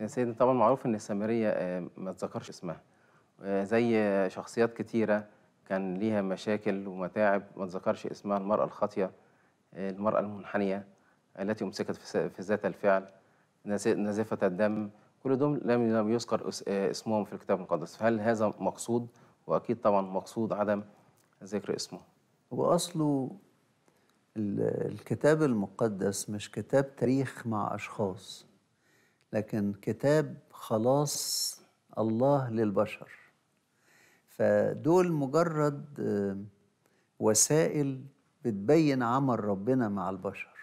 يا سيدنا طبعا معروف ان السامريه آه، ما تذكرش اسمها آه، زي شخصيات كتيره كان ليها مشاكل ومتاعب ما تذكرش اسمها المراه الخاطيه آه، المراه المنحنيه التي امسكت في ذات الفعل نزفه الدم كل دول لم لم يذكر اسمهم في الكتاب المقدس فهل هذا مقصود واكيد طبعا مقصود عدم ذكر اسمه هو اصله الكتاب المقدس مش كتاب تاريخ مع اشخاص لكن كتاب خلاص الله للبشر فدول مجرد آه، وسائل بتبين عمل ربنا مع البشر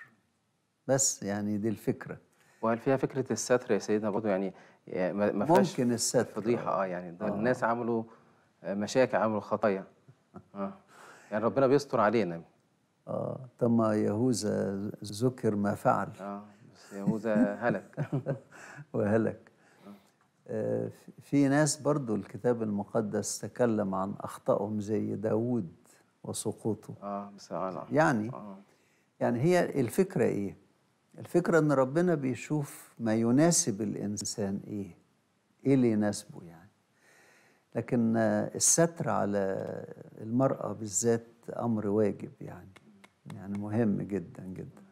بس يعني دي الفكره وهل فيها فكره الستر يا سيدنا برضه يعني آه، ما فيهاش ممكن الستر فضيحه اه يعني ده آه. الناس عملوا آه، مشاكل عملوا خطايا اه يعني ربنا بيستر علينا اه طب ما يهوذا ذكر ما فعل آه. بس يهوذا هلك وهلك آه، في ناس برضو الكتاب المقدس تكلم عن أخطائهم زي داود وسقوطه آه بسعالة. يعني آه. يعني هي الفكرة إيه؟ الفكرة إن ربنا بيشوف ما يناسب الإنسان إيه؟ إيه اللي يناسبه يعني؟ لكن الستر على المرأة بالذات أمر واجب يعني يعني مهم جدا جدا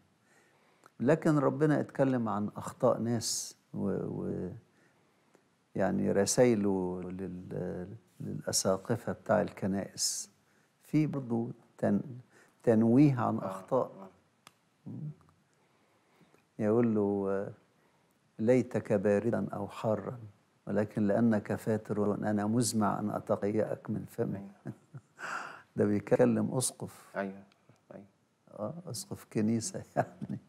لكن ربنا اتكلم عن اخطاء ناس و, و يعني رسائله لل للاساقفه بتاع الكنائس في برضه تن تنويه عن اخطاء يقول له ليتك باردا او حارا ولكن لانك فاتر انا مزمع ان اتقيأك من فمي ده بيكلم اسقف ايوه ايوه اه اسقف كنيسه يعني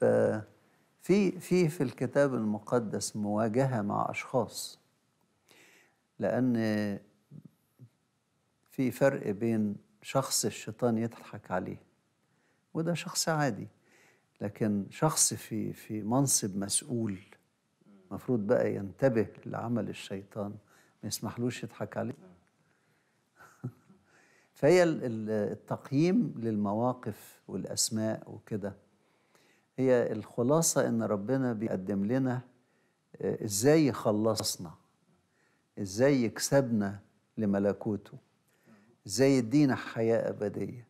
ففي في في الكتاب المقدس مواجهة مع أشخاص لأن في فرق بين شخص الشيطان يضحك عليه وده شخص عادي لكن شخص في في منصب مسؤول المفروض بقى ينتبه لعمل الشيطان ما يسمحلوش يضحك عليه فهي التقييم للمواقف والاسماء وكده هي الخلاصة إن ربنا بيقدم لنا آه، إزاي يخلصنا إزاي يكسبنا لملكوته إزاي يدينا حياة أبدية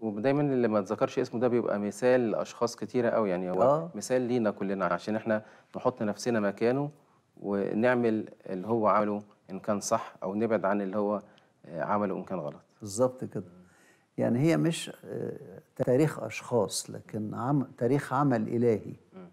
ودايما اللي ما تذكرش اسمه ده بيبقى مثال لاشخاص كتيره قوي يعني هو آه. مثال لينا كلنا عشان احنا نحط نفسنا مكانه ونعمل اللي هو عمله ان كان صح او نبعد عن اللي هو آه، عمله ان كان غلط بالظبط كده يعني هي مش آه، تاريخ اشخاص لكن عم تاريخ عمل الهي